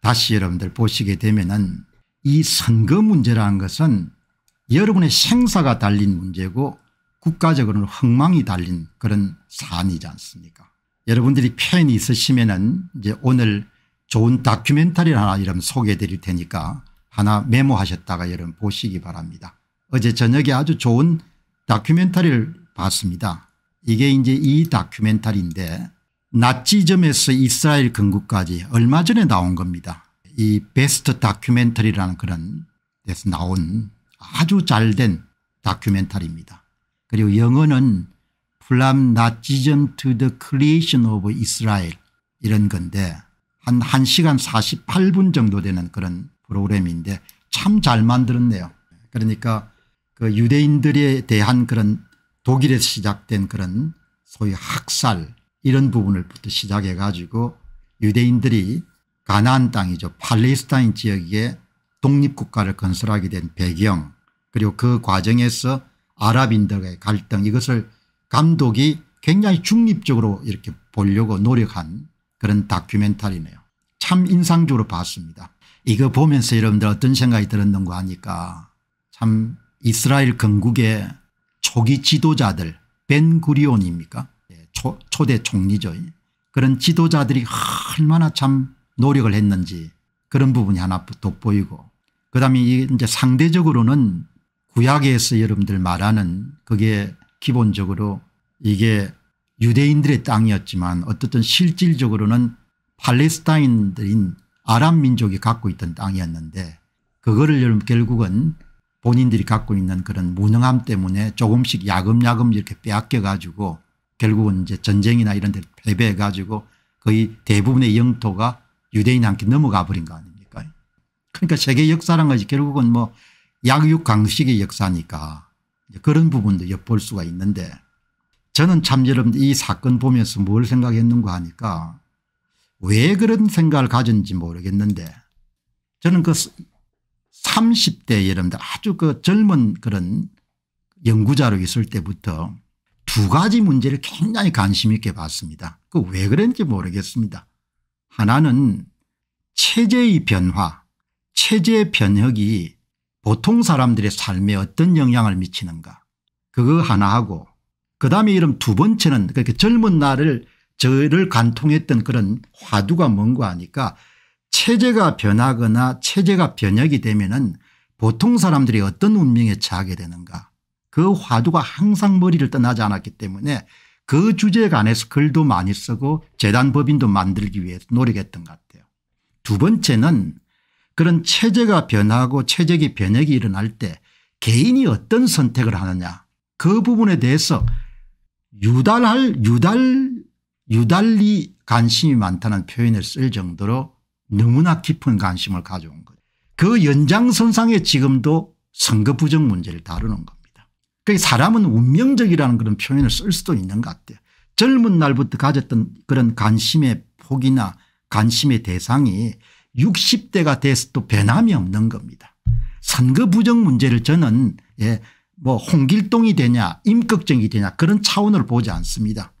다시 여러분들 보시게 되면은 이 선거 문제라는 것은 여러분의 생사가 달린 문제고 국가적으로는 흥망이 달린 그런 사안이지 않습니까 여러분들이 팬이 있으시면은 이제 오늘 좋은 다큐멘터리 하나 여러분 소개해 드릴 테니까 하나 메모하셨다가 여러분 보시기 바랍니다. 어제 저녁에 아주 좋은 다큐멘터리를 봤습니다. 이게 이제 이 다큐멘터리인데 나치점에서 이스라엘 건국까지 얼마 전에 나온 겁니다. 이 베스트 다큐멘터리라는 그런 데서 나온 아주 잘된 다큐멘터리입니다. 그리고 영어는 플람 나치즘 to the creation 이런 건데 한 1시간 48분 정도 되는 그런 프로그램인데 참 잘 만들었네요. 그러니까 그 유대인들에 대한 그런 독일에서 시작된 그런 소위 학살 이런 부분을부터 시작해 가지고 유대인들이 가나안 땅이죠. 팔레스타인 지역에 독립국가를 건설하게 된 배경 그리고 그 과정에서 아랍인들의 갈등 이것을 감독이 굉장히 중립적으로 이렇게 보려고 노력한 그런 다큐멘터리네요. 참 인상적으로 봤습니다. 이거 보면서 여러분들 어떤 생각이 들었는가 하니까 참 이스라엘 건국의 초기 지도자들 벤구리온입니까 초, 초대 총리죠. 그런 지도자들이 얼마나 참 노력을 했는지 그런 부분이 하나 돋보이고 그다음에 이제 상대적으로는 구약에서 여러분들 말하는 그게 기본적으로 이게 유대인들의 땅이었지만 어쨌든 실질적으로는 팔레스타인들인 아람 민족이 갖고 있던 땅이었는데 그거를 여러분 결국은 본인들이 갖고 있는 그런 무능함 때문에 조금씩 야금야금 이렇게 빼앗겨 가지고 결국은 이제 전쟁이나 이런 데 패배해 가지고 거의 대부분의 영토가 유대인한테 넘어가 버린 거 아닙니까 그러니까 세계 역사란 것이 결국은 뭐 약육강식의 역사니까 그런 부분도 엿볼 수가 있는데 저는 참 여러분들 이 사건 보면서 뭘 생각했는가 하니까 왜 그런 생각을 가졌는지 모르겠는데 저는 그 30대 여러분들 아주 그 젊은 그런 연구자로 있을 때부터 두 가지 문제를 굉장히 관심 있게 봤습니다. 그 왜 그런지 모르겠습니다. 하나는 체제의 변화 체제 변혁이 보통 사람들의 삶에 어떤 영향을 미치는가 그거 하나하고 그다음에 이름 두 번째는 그렇게 젊은 날을 저를 관통했던 그런 화두가 뭔가 하니까 체제가 변하거나 체제가 변혁이 되면 은 보통 사람들이 어떤 운명에 처하게 되는가 그 화두가 항상 머리를 떠나지 않았기 때문에 그 주제에 관해서 글도 많이 쓰고 재단 법인도 만들기 위해서 노력했던 것 같아요. 두 번째는 그런 체제가 변하고 체제의 변혁이 일어날 때 개인이 어떤 선택을 하느냐 그 부분에 대해서 유달할 유달 유달리 관심이 많다는 표현을 쓸 정도로 너무나 깊은 관심을 가져온 거죠. 그 연장선상에 지금도 선거 부정 문제를 다루는 겁니다. 그 사람은 운명적이라는 그런 표현을 쓸 수도 있는 것 같아요. 젊은 날부터 가졌던 그런 관심의 폭이나 관심의 대상이 60대가 돼서 또 변함이 없는 겁니다. 선거 부정 문제를 저는 예, 뭐 홍길동이 되냐 임꺽정이 되냐 그런 차원을 보지 않습니다.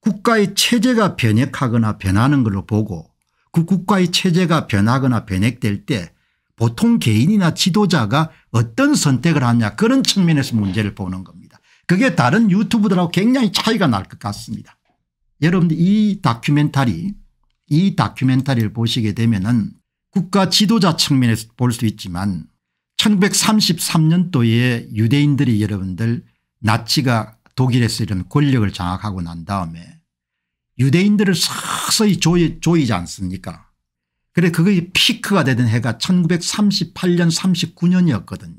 국가의 체제가 변혁하거나 변하는 걸로 보고 그 국가의 체제가 변하거나 변혁될 때 보통 개인이나 지도자가 어떤 선택을 하냐 그런 측면에서 문제를 보는 겁니다. 그게 다른 유튜브들하고 굉장히 차이가 날 것 같습니다. 여러분들 이 다큐멘터리 이 다큐멘터리를 보시게 되면 은 국가 지도자 측면에서 볼 수 있지만 1933년도에 유대인들이 여러분들 나치가 독일에서 이런 권력을 장악하고 난 다음에 유대인들을 서서히 조이, 조이지 않습니까 그래 그게 피크가 되던 해가 1938년 39년이었거든요.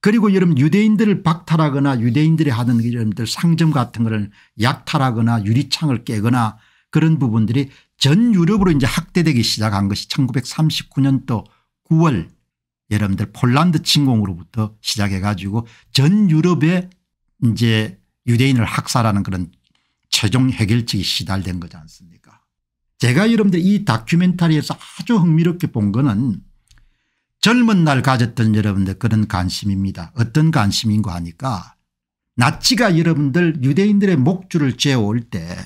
그리고 여러분 유대인들을 박탈하거나 유대인들이 하는 던 이름들 상점 같은 거를 약탈하거나 유리창을 깨거나 그런 부분들이 전 유럽으로 이제 학대되기 시작한 것이 1939년도 9월 여러분들 폴란드 침공으로부터 시작해 가지고 전 유럽에 이제 유대인을 학살하는 그런 최종 해결책이 시달된 거지 않습니까 제가 여러분들 이 다큐멘터리에서 아주 흥미롭게 본 거는 젊은 날 가졌던 여러분들 그런 관심입니다. 어떤 관심인가 하니까 나치가 여러분들 유대인들의 목줄을 재올 때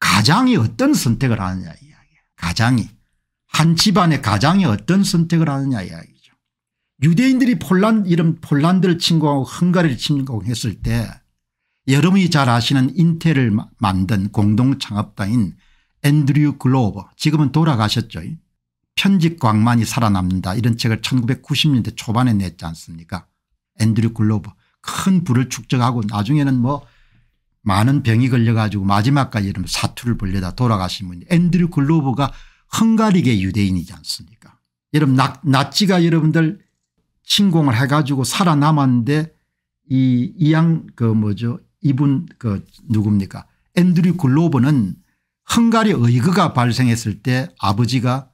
가장이 어떤 선택을 하느냐 이야기 가장이 한 집안의 가장이 어떤 선택을 하느냐 이야기죠. 유대인들이 폴란 이름 폴란드를 침공하고 헝가리를 침공했을 때 여러분이 잘 아시는 인텔을 만든 공동창업당인 앤드류 글로버 지금은 돌아가셨죠. 편집광만이 살아남는다 이런 책을 1990년대 초반에 냈지 않습니까 앤드류 글로버 큰 부를 축적하고 나중에는 뭐 많은 병이 걸려 가지고 마지막까지 이런 사투를 벌려다 돌아가신 분이 앤드류 글로버가 헝가리계 유대인이지 않습니까 여러분 나, 치가 여러분들 침공을 해 가지고 살아남았는데 이양 그 뭐죠 이분 그 누굽니까 앤드류 글로버는 헝가리 의거가 발생했을 때 아버지가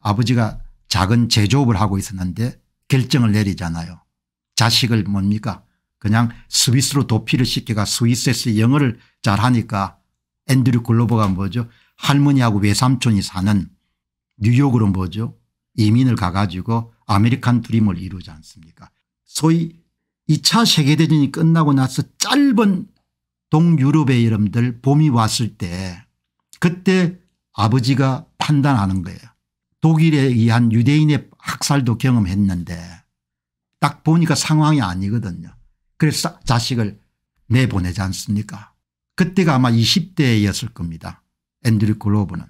아버지가 작은 제조업을 하고 있었는데 결정을 내리잖아요. 자식을 뭡니까 그냥 스위스로 도피를 시켜가 스위스에서 영어를 잘하니까 앤드류 글로버가 뭐죠 할머니하고 외삼촌이 사는 뉴욕으로 뭐죠 이민을 가가지고 아메리칸 드림을 이루지 않습니까 소위 2차 세계대전이 끝나고 나서 짧은 동유럽의 여러분들 봄이 왔을 때 그때 아버지가 판단하는 거예요. 독일에 의한 유대인의 학살도 경험했는데 딱 보니까 상황이 아니거든요. 그래서 자식을 내보내지 않습니까 그때가 아마 20대였을 겁니다. 앤드류 글로브는.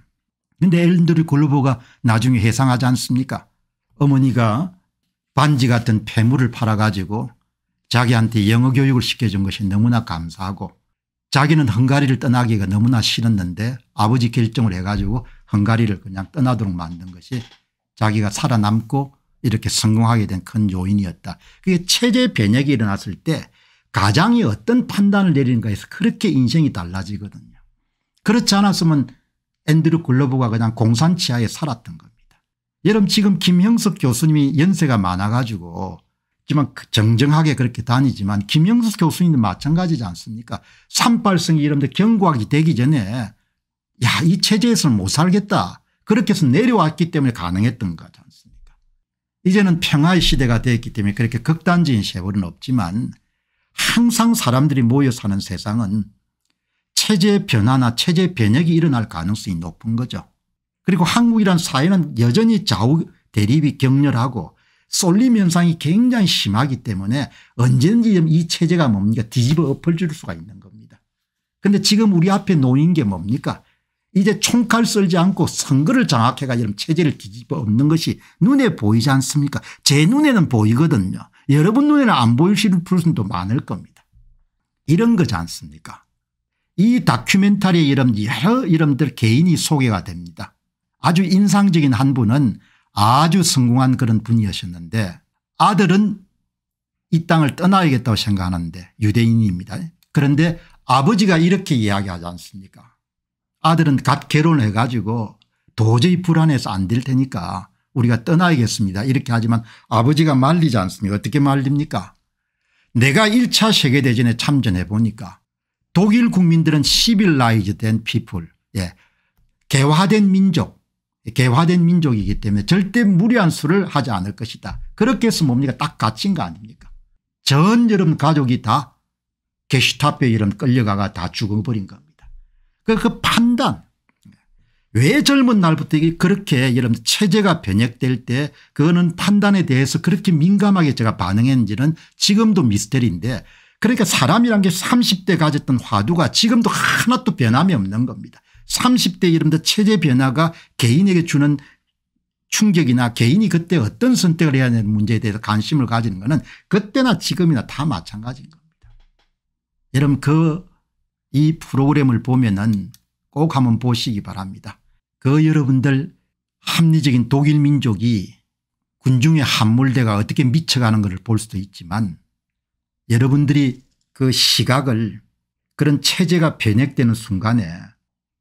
근데 앤드류 글로브가 나중에 해상하지 않습니까 어머니가 반지 같은 폐물을 팔아가지고 자기한테 영어 교육을 시켜준 것이 너무나 감사하고 자기는 헝가리를 떠나기가 너무나 싫었는데 아버지 결정을 해가지고 헝가리를 그냥 떠나도록 만든 것이 자기가 살아남고 이렇게 성공하게 된 큰 요인이었다. 그게 체제 변혁이 일어났을 때 가장이 어떤 판단을 내리는가해서 그렇게 인생이 달라지거든요. 그렇지 않았으면 앤드류 글로브가 그냥 공산치하에 살았던 겁니다. 여러분 지금 김형석 교수님이 연세가 많아가지고 지만 그 정정하게 그렇게 다니지만 김영수 교수님도 마찬가지지 않습니까 산발성이 이런데 경고하기 되기 전에 야이 체제에서는 못 살겠다 그렇게 해서 내려왔기 때문에 가능했던 거지 않습니까 이제는 평화의 시대가 되었기 때문에 그렇게 극단적인 세월은 없지만 항상 사람들이 모여 사는 세상은 체제 변화나 체제 변혁이 일어날 가능성이 높은 거죠. 그리고 한국이란 사회는 여전히 좌우 대립이 격렬하고 쏠림 현상이 굉장히 심하기 때문에 언제든지 이 체제가 뭡니까 뒤집어 엎어질 수가 있는 겁니다. 그런데 지금 우리 앞에 놓인 게 뭡니까 이제 총칼 썰지 않고 선거를 장악해가 이런 체제를 뒤집어 엎는 것이 눈에 보이지 않습니까 제 눈에는 보이거든요. 여러분 눈에는 안 보이실 분도 많을 겁니다. 이런 거지 않습니까 이 다큐멘터리에 이런 여러 이름들 개인이 소개가 됩니다. 아주 인상적인 한 분은 아주 성공한 그런 분이었는데 아들은 이 땅을 떠나야겠다고 생각하는데 유대인입니다. 그런데 아버지가 이렇게 이야기하지 않습니까 아들은 갓 결혼해 가지고 도저히 불안해서 안 될 테니까 우리가 떠나야겠습니다. 이렇게 하지만 아버지가 말리지 않습니까 어떻게 말립니까 내가 1차 세계대전에 참전해 보니까 독일 국민들은 시빌라이즈된 피플 예. 개화된 민족 개화된 민족이기 때문에 절대 무리한 수를 하지 않을 것이다. 그렇게 해서 뭡니까 딱 갇힌 거 아닙니까 전여러 가족이 다 게슈타페 이런 끌려가가 다 죽어버린 겁니다. 그, 그 판단 왜 젊은 날부터 그렇게 여러분 체제가 변혁될 때 그거는 판단에 대해서 그렇게 민감하게 제가 반응했는지는 지금도 미스터리인데 그러니까 사람이란 게 30대 가졌던 화두가 지금도 하나도 변함이 없는 겁니다. 30대 이른바 체제 변화가 개인에게 주는 충격이나 개인이 그때 어떤 선택을 해야 하는 문제에 대해서 관심을 가지는 것은 그때나 지금이나 다 마찬가지인 겁니다. 여러분 그 이 프로그램을 보면은 꼭 한번 보시기 바랍니다. 그 여러분들 합리적인 독일 민족이 군중의 한물대가 어떻게 미쳐가는 것을 볼 수도 있지만 여러분들이 그 시각을 그런 체제가 변혁되는 순간에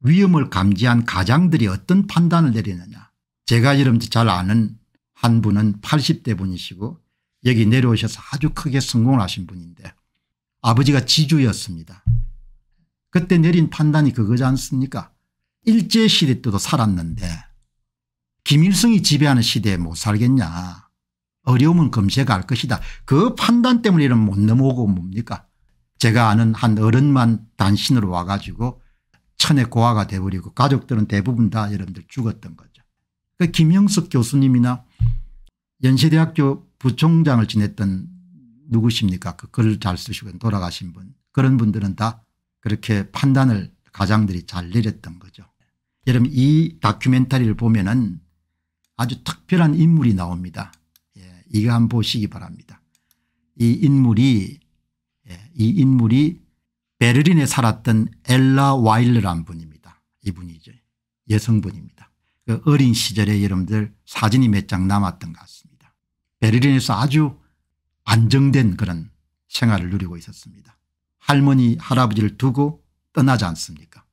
위험을 감지한 가장들이 어떤 판단을 내리느냐 제가 이름 잘 아는 한 분은 80대 분이시고 여기 내려오셔서 아주 크게 성공을 하신 분인데 아버지가 지주였습니다. 그때 내린 판단이 그거지 않습니까 일제시대 때도 살았는데 김일성이 지배하는 시대에 못 살겠냐 어려움은 검색할 것이다. 그 판단 때문에 이런 못 넘어오고 뭡니까 제가 아는 한 어른만 단신으로 와가지고 천의 고아가 돼버리고 가족들은 대부분 다 여러분들 죽었던 거죠. 그 김영석 교수님이나 연세대학교 부총장을 지냈던 누구십니까 그 글을 잘 쓰시고 돌아가신 분 그런 분들은 다 그렇게 판단을 가장들이 잘 내렸던 거죠. 여러분 이 다큐멘터리를 보면은 아주 특별한 인물이 나옵니다. 예, 이거 한번 보시기 바랍니다. 이 인물이 예, 이 인물이 베를린에 살았던 엘라 와일러란 분입니다. 이분이 이제 여성분입니다. 그 어린 시절에 여러분들 사진이 몇 장 남았던 것 같습니다. 베를린에서 아주 안정된 그런 생활을 누리고 있었습니다. 할머니 할아버지를 두고 떠나지 않습니까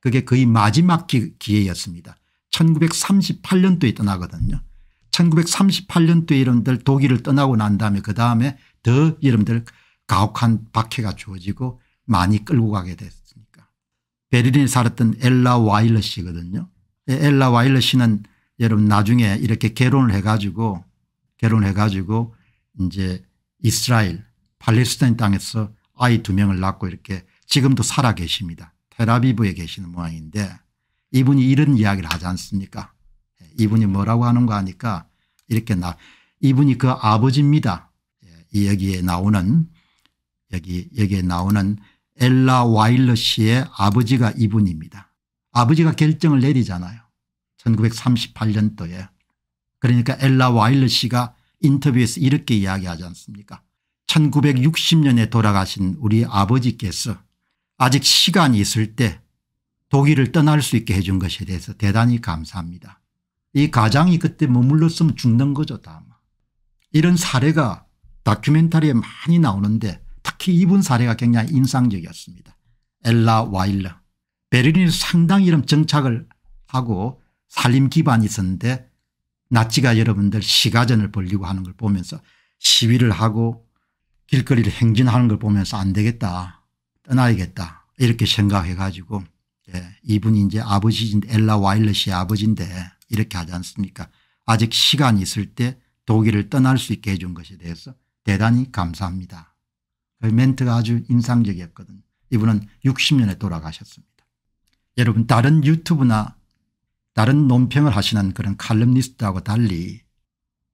그게 거의 마지막 기회였습니다. 1938년도에 떠나거든요. 1938년도에 여러분들 독일을 떠나고 난 다음에 그 다음에 더 여러분들 가혹한 박해가 주어지고 많이 끌고 가게 됐으니까. 베를린에 살았던 엘라 와일러 씨거든요. 예, 엘라 와일러 씨는 여러분 나중에 이렇게 개론을 해가지고 개론을 해가지고 이제 이스라엘 팔레스타인 땅에서 아이 두 명을 낳고 이렇게 지금도 살아 계십니다. 테라비브에 계시는 모양인데 이분이 이런 이야기를 하지 않습니까 예, 이분이 뭐라고 하는가 하니까 이렇게 나 이분이 그 아버지입니다. 예, 여기에 나오는 여기 여기에 나오는 엘라 와일러 씨의 아버지가 이분입니다. 아버지가 결정을 내리잖아요. 1938년도에. 그러니까 엘라 와일러 씨가 인터뷰에서 이렇게 이야기하지 않습니까 1960년에 돌아가신 우리 아버지께서 아직 시간이 있을 때 독일을 떠날 수 있게 해준 것에 대해서 대단히 감사합니다. 이 가장이 그때 머물렀으면 죽는 거죠 다마. 이런 사례가 다큐멘터리에 많이 나오는데 특히 이분 사례가 굉장히 인상적이었습니다. 엘라 와일러. 베를린 상당히 이런 정착을 하고 살림 기반이 있었는데 나치가 여러분들 시가전을 벌리고 하는 걸 보면서 시위를 하고 길거리를 행진하는 걸 보면서 안 되겠다 떠나야겠다 이렇게 생각해 가지고 예, 이분이 이제 아버지인데 엘라 와일러 씨의 아버지인데 이렇게 하지 않습니까 아직 시간이 있을 때 독일을 떠날 수 있게 해준 것에 대해서 대단히 감사합니다. 그 멘트가 아주 인상적이었거든 이분은 60년에 돌아가셨습니다. 여러분 다른 유튜브나 다른 논평을 하시는 그런 칼럼니스트하고 달리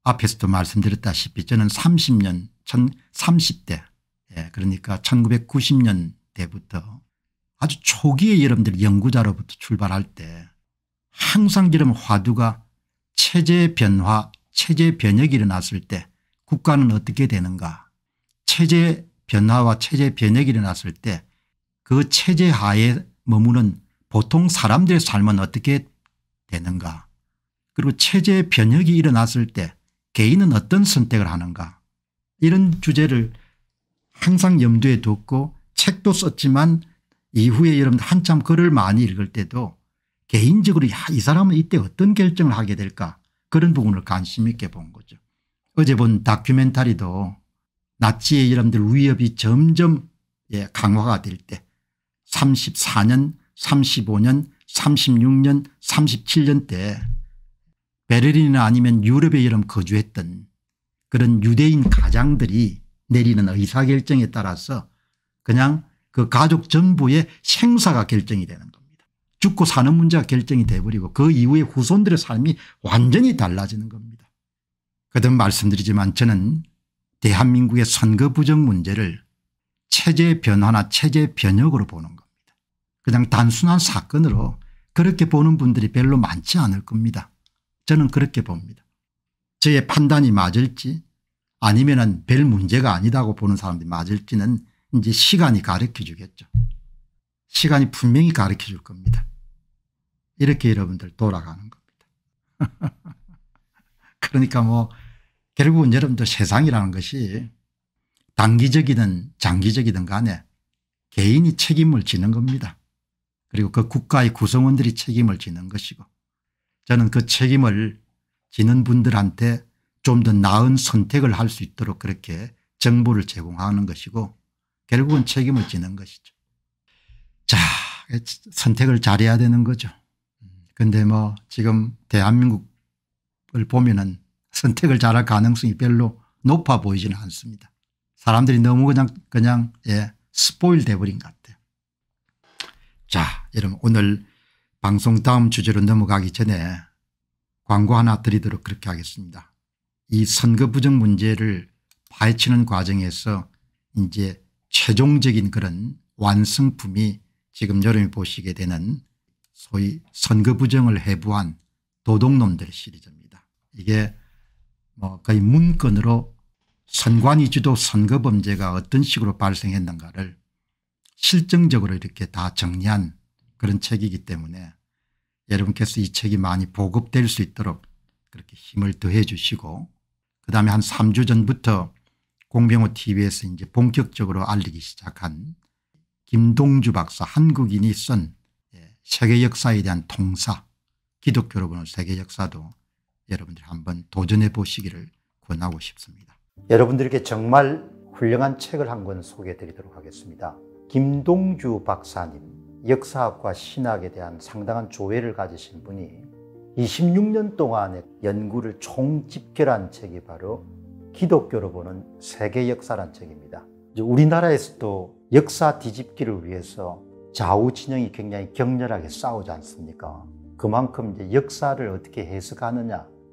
앞에서도 말씀드렸다시피 저는 30년 1 0 30대 예, 그러니까 1990년 대부터 아주 초기에 여러분들 연구자로부터 출발할 때 항상 이런 화두가 체제 변화 체제 변혁이 일어났을 때 국가는 어떻게 되는가 체제 변화와 체제 변혁이 일어났을 때 그 체제 하에 머무는 보통 사람들의 삶은 어떻게 되는가 그리고 체제 변혁이 일어났을 때 개인은 어떤 선택을 하는가 이런 주제를 항상 염두에 뒀고 책도 썼지만 이후에 여러분 한참 글을 많이 읽을 때도 개인적으로 야, 이 사람은 이때 어떤 결정을 하게 될까 그런 부분을 관심 있게 본 거죠. 어제 본 다큐멘터리도 나치의 이름들 위협이 점점 예, 강화가 될 때 34년 35년 36년 37년 때 베를린이나 아니면 유럽의 이름 거주했던 그런 유대인 가장들이 내리는 의사결정에 따라서 그냥 그 가족 전부의 생사가 결정이 되는 겁니다. 죽고 사는 문제가 결정이 돼버리고 그 이후에 후손들의 삶이 완전히 달라지는 겁니다. 그든 말씀드리지만 저는 대한민국의 선거 부정 문제를 체제 변화나 체제 변혁으로 보는 겁니다. 그냥 단순한 사건으로 그렇게 보는 분들이 별로 많지 않을 겁니다. 저는 그렇게 봅니다. 저의 판단이 맞을지 아니면 별 문제가 아니다고 보는 사람들이 맞을지는 이제 시간이 가르쳐 주겠죠. 시간이 분명히 가르쳐 줄 겁니다. 이렇게 여러분들 돌아가는 겁니다. 그러니까 뭐 결국은 여러분들 세상이라는 것이 단기적이든 장기적이든 간에 개인이 책임을 지는 겁니다. 그리고 그 국가의 구성원들이 책임을 지는 것이고 저는 그 책임을 지는 분들한테 좀 더 나은 선택을 할 수 있도록 그렇게 정보를 제공하는 것이고 결국은 책임을 지는 것이죠. 자 선택을 잘해야 되는 거죠. 근데 뭐 지금 대한민국을 보면은 선택을 잘할 가능성이 별로 높아 보이지는 않습니다. 사람들이 너무 그냥 그냥 예, 스포일 돼버린 것 같아요. 자 여러분 오늘 방송 다음 주제로 넘어가기 전에 광고 하나 드리도록 그렇게 하겠습니다. 이 선거 부정 문제를 파헤치는 과정에서 이제 최종적인 그런 완성품이 지금 여러분이 보시게 되는 소위 선거 부정을 해부한 도둑놈들 시리즈입니다. 이게 뭐 거의 문건으로 선관위주도 선거범죄가 어떤 식으로 발생했는가를 실증적으로 이렇게 다 정리한 그런 책이기 때문에 여러분께서 이 책이 많이 보급될 수 있도록 그렇게 힘을 더해 주시고 그다음에 한 3주 전부터 공병호 tv에서 이제 본격적으로 알리기 시작한 김동주 박사 한국인이 쓴 예, 세계 역사에 대한 통사 기독교로 보는 세계 역사도 여러분들 한번 도전해 보시기를 권하고 싶습니다. 여러분들께 정말 훌륭한 책을 한 권 소개해 드리도록 하겠습니다. 김동주 박사님, 역사학과 신학에 대한 상당한 조회를 가지신 분이 26년 동안의 연구를 총집결한 책이 바로 기독교로 보는 세계 역사란 책입니다. 우리나라에서도 역사 뒤집기를 위해서 좌우 진영이 굉장히 격렬하게 싸우지 않습니까? 그만큼 이제 역사를 어떻게 해석하느냐,